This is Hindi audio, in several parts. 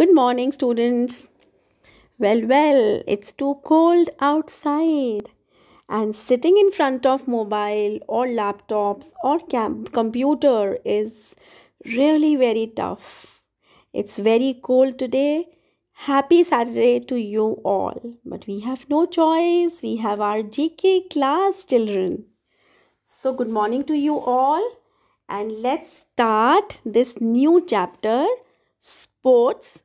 Good morning, students. Well, well, it's too cold outside. And sitting in front of mobile or laptops or computer is really very tough. It's very cold today. Happy Saturday to you all. But we have no choice. We have our GK class children. So, good morning to you all. And let's start this new chapter Sports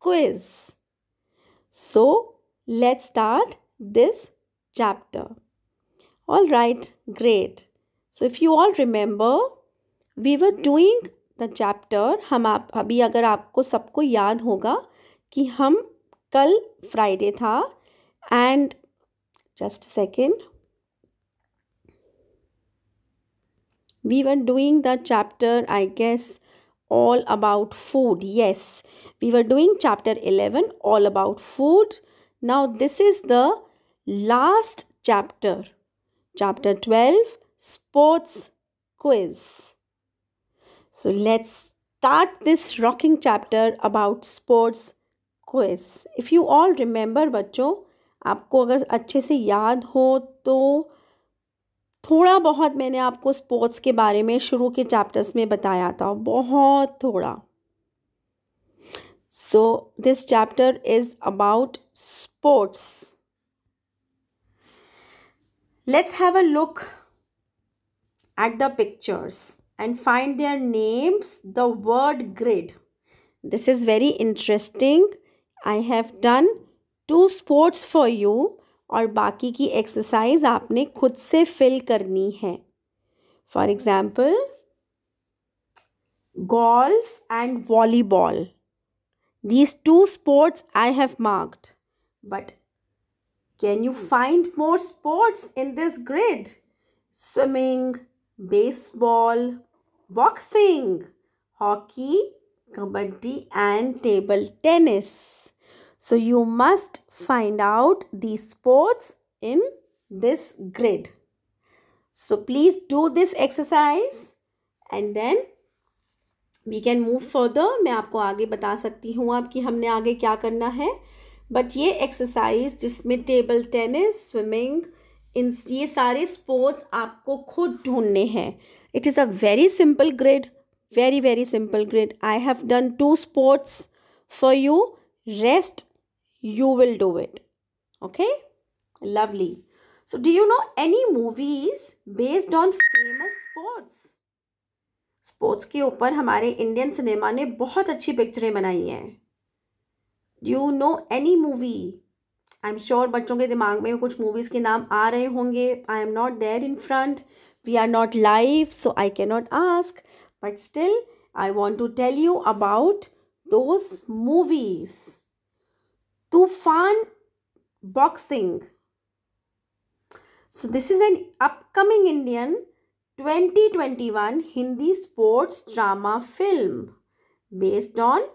quiz. So, let's start this chapter. Alright, great. So, if you all remember, we were doing the chapter. If you all remember, Friday tha and just a second. We were doing the chapter, I guess, all about food. Yes, we were doing chapter 11 all about food. Now this is the last chapter. Chapter 12 sports quiz. So let's start this rocking chapter about sports quiz. If you all remember बच्चों आपको अगर अच्छे से याद हो तो थोड़ा बहुत मैंने आपको स्पोर्ट्स के बारे में शुरू के चैप्टर्स में बताया था बहुत थोड़ा so this chapter is about sports let's have a look at the pictures and find their names the word grid this is very interesting I have done two sports for you और बाकी की एक्सरसाइज आपने खुद से फिल करनी है for example golf and volleyball these two sports I have marked but can you find more sports in this grade swimming baseball boxing hockey kabaddi and table tennis So you must find out the sports in this grid. So please do this exercise and then we can move further मैं आपको आगे बता सकती हूँ आप कि हमने आगे क्या करना है बट ये एक्सरसाइज जिसमें टेबल टेनिस स्विमिंग इन ये सारे स्पोर्ट्स आपको खुद ढूंढने हैं it is a very simple grid very very simple grid I have done two sports for you rest you will do it okay lovely so do you know any movies based on famous sports sports के ऊपर हमारे इंडियन सिनेमा ने बहुत अच्छी पिक्चरें बनाई हैं do you know any movie I am sure बच्चों के दिमाग में कुछ मूवीज़ के नाम आ रहे होंगे I am not there in front we are not live so I can not ask but still I want to tell you about those movies Toofaan boxing so this is an upcoming Indian 2021 Hindi sports drama film based on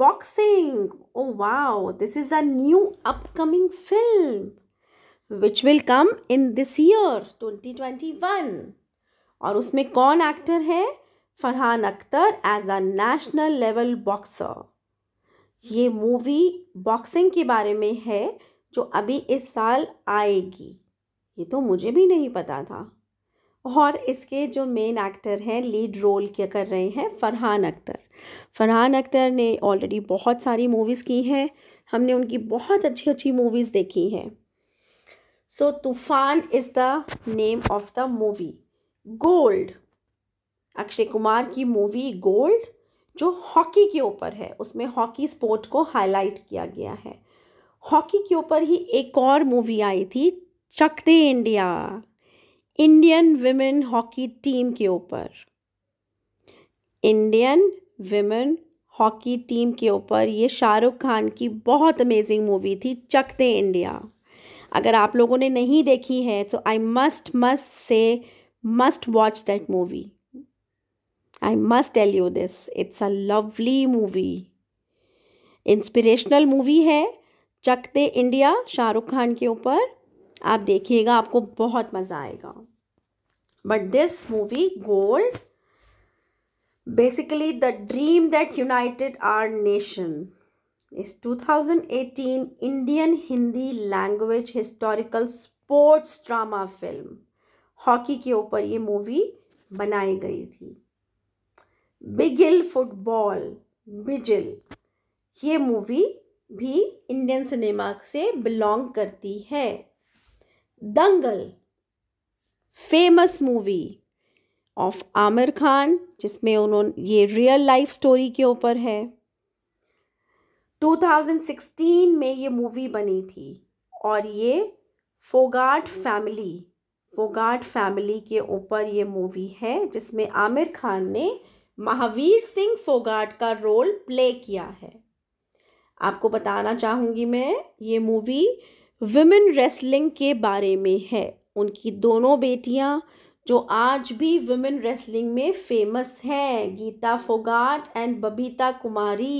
boxing oh wow this is a new upcoming film which will come in this year 2021 और उसमें कौन एक्टर है Farhan Akhtar as a national level boxer ये मूवी बॉक्सिंग के बारे में है जो अभी इस साल आएगी ये तो मुझे भी नहीं पता था और इसके जो मेन एक्टर हैं लीड रोल क्या कर रहे हैं फ़रहान अख्तर फ़रहान अख्तर ने ऑलरेडी बहुत सारी मूवीज़ की हैं हमने उनकी बहुत अच्छी अच्छी मूवीज़ देखी हैं so Toofaan is the name of the movie gold Akshay Kumar की मूवी गोल्ड जो हॉकी के ऊपर है उसमें हॉकी स्पोर्ट को हाईलाइट किया गया है हॉकी के ऊपर ही एक और मूवी आई थी Chak De India Indian women hockey team के ऊपर इंडियन विमेन हॉकी टीम के ऊपर ये शाहरुख खान की बहुत अमेजिंग मूवी थी चक दे इंडिया अगर आप लोगों ने नहीं देखी है तो I must must say must watch that movie I must tell you this it's a lovely movie inspirational movie है चक दे इंडिया शाहरुख खान के ऊपर आप देखिएगा आपको बहुत मज़ा आएगा but this movie gold basically the dream that united our nation is 2018 Indian Hindi language historical sports drama film hockey के ऊपर ये मूवी बनाई गई थी बिगिल फुटबॉल बिजिल ये मूवी भी इंडियन सिनेमा से बिलोंग करती है Dangal famous movie of Aamir Khan जिसमें उन्होंने ये रियल लाइफ स्टोरी के ऊपर है 2016 में ये मूवी बनी थी और ये फोगाट फैमिली फोगाट फैमिली के ऊपर ये मूवी है जिसमें आमिर खान ने महावीर सिंह फोगाट का रोल प्ले किया है आपको बताना चाहूँगी मैं ये मूवी विमेन रेसलिंग के बारे में है उनकी दोनों बेटियाँ जो आज भी वुमेन रेसलिंग में फेमस हैं Geeta Phogat and Babita Kumari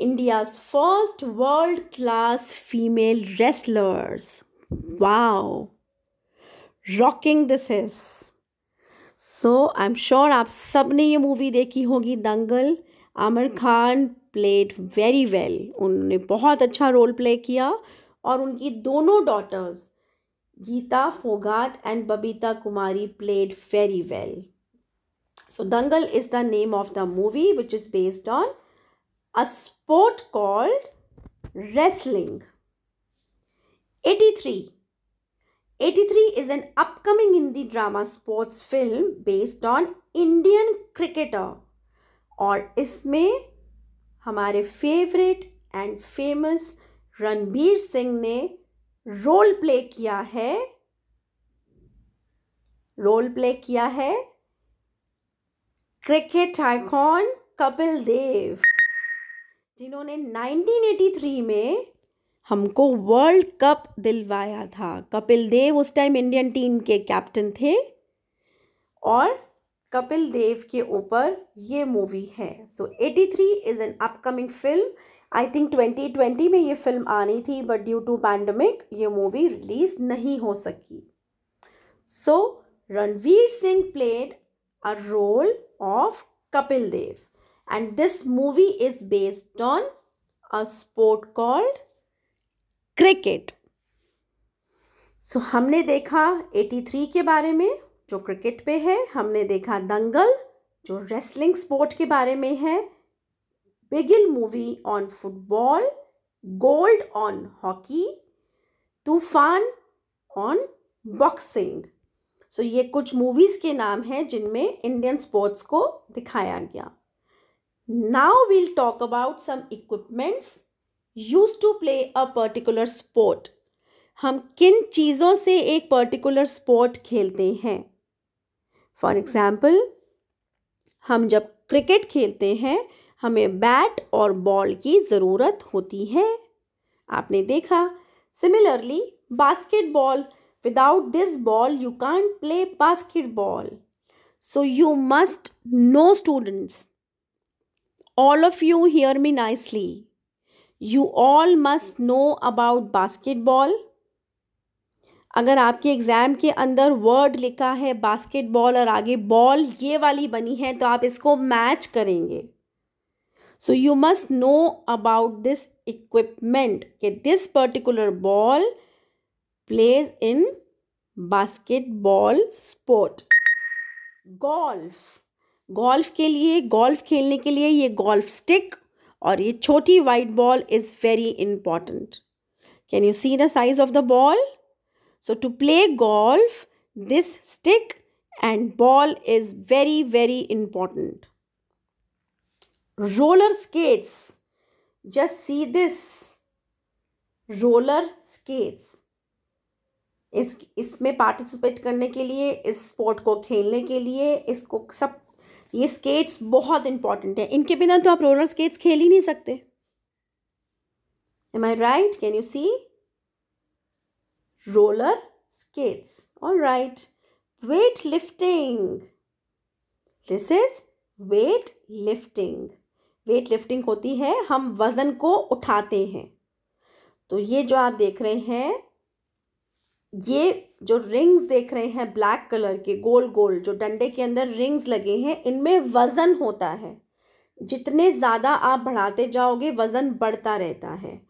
India's first world class female wrestlers wow rocking this is so I am sure आप सब ने ये मूवी देखी होगी Dangal Aamir Khan played very well उन्होंने बहुत अच्छा रोल प्ले किया और उनकी दोनों daughters Geeta Phogat and Babita Kumari played very well so Dangal is the name of the movie which is based on a called wrestling eighty 83 83 is an upcoming Hindi drama sports film based on Indian cricketer और इसमें हमारे favourite and famous Ranbir Singh ने रोल प्ले किया है रोल प्ले किया है क्रिकेट आइकॉन कपिल देव जिन्होंने 1983 में हमको वर्ल्ड कप दिलवाया था कपिल देव उस टाइम इंडियन टीम के कैप्टन थे और कपिल देव के ऊपर ये मूवी है so eighty three is an upcoming film I think twenty twenty में ये फिल्म आनी थी बट ड्यू टू पैंडमिक ये मूवी रिलीज नहीं हो सकी so Ranveer Singh played a role of Kapil Dev and this movie is based on a sport called cricket so so, हमने देखा 83 के बारे में जो क्रिकेट पे है हमने देखा दंगल जो रेसलिंग स्पोर्ट के बारे में है Bigil movie on football gold on hockey Toofaan on boxing so ये कुछ मूवीज़ के नाम हैं जिनमें इंडियन स्पोर्ट्स को दिखाया गया now we'll talk about some equipments use to play a particular sport हम किन चीज़ों से एक पर्टिकुलर स्पोर्ट खेलते हैं फॉर एग्ज़ाम्पल हम जब क्रिकेट खेलते हैं हमें बैट और बॉल की ज़रूरत होती है आपने देखा similarly basketball without this ball you can't play basketball so you must know students all of you hear me nicely you all must know about basketball अगर आपके एग्ज़ाम के अंदर वर्ड लिखा है बास्केटबॉल और आगे बॉल ये वाली बनी है तो आप इसको मैच करेंगे so you must know about this equipment कि this particular ball plays in basketball sport golf golf के लिए गोल्फ खेलने के लिए ये गोल्फ स्टिक और ये छोटी white ball is very important can you see the size of the ball so to play golf this stick and ball is very very important roller skates just see this roller skates इस इसमें पार्टिसिपेट करने के लिए इस स्पोर्ट को खेलने के लिए इसको सब ये स्केट्स बहुत इंपॉर्टेंट है इनके बिना तो आप रोलर स्केट्स खेल ही नहीं सकते am I right can you see roller skates all right weight lifting this is weight lifting weight lifting होती है हम वज़न को उठाते हैं तो ये जो आप देख रहे हैं ये जो रिंग्स देख रहे हैं ब्लैक कलर के गोल गोल जो डंडे के अंदर रिंग्स लगे हैं इनमें वज़न होता है जितने ज़्यादा आप बढ़ाते जाओगे वज़न बढ़ता रहता है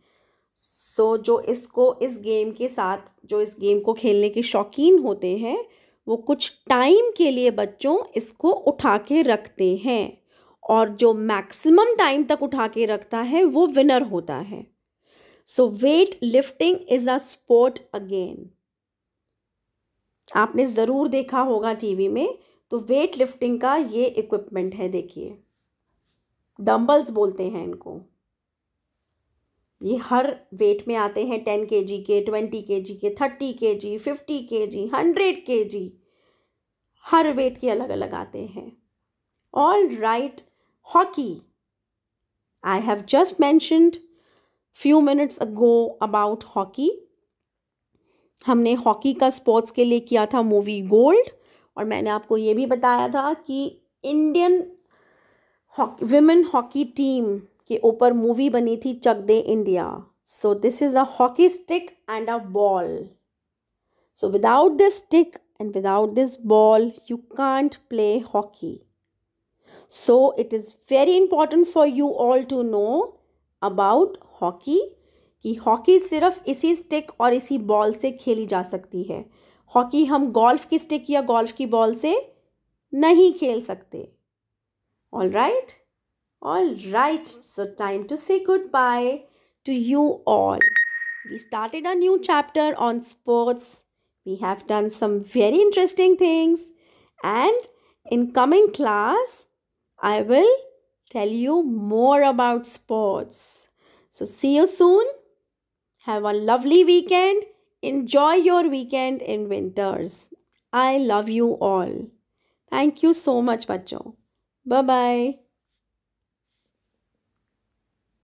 सो so, जो इसको इस गेम के साथ जो इस गेम को खेलने के शौकीन होते हैं वो कुछ टाइम के लिए बच्चों इसको उठा के रखते हैं और जो मैक्सिमम टाइम तक उठा के रखता है वो विनर होता है so weight lifting is a sport again आपने ज़रूर देखा होगा टीवी में तो वेट लिफ्टिंग का ये इक्विपमेंट है देखिए डम्बल्स बोलते हैं इनको ये हर वेट में आते हैं टेन के जी के ट्वेंटी के जी के थर्टी के जी फिफ्टी के जी हंड्रेड के जी हर वेट के अलग अलग आते हैं all right hockey I have just mentioned few minutes go about hockey हमने हॉकी का स्पोर्ट्स के लिए किया था मूवी गोल्ड और मैंने आपको ये भी बताया था कि Indian hockey women hockey team के ऊपर मूवी बनी थी Chak De India so this is a hockey stick and a ball so without this stick and without this ball you can't play hockey so it is very important for you all to know about hockey कि हॉकी सिर्फ इसी स्टिक और इसी बॉल से खेली जा सकती है हॉकी हम गोल्फ की स्टिक या गोल्फ की बॉल से नहीं खेल सकते all right all right so time to say good bye to you all we started a new chapter on sports we have done some very interesting things and in coming class I will tell you more about sports so see you soon Have a lovely weekend. Enjoy your weekend in winters. I love you all. Thank you so much, bacho. Bye bye.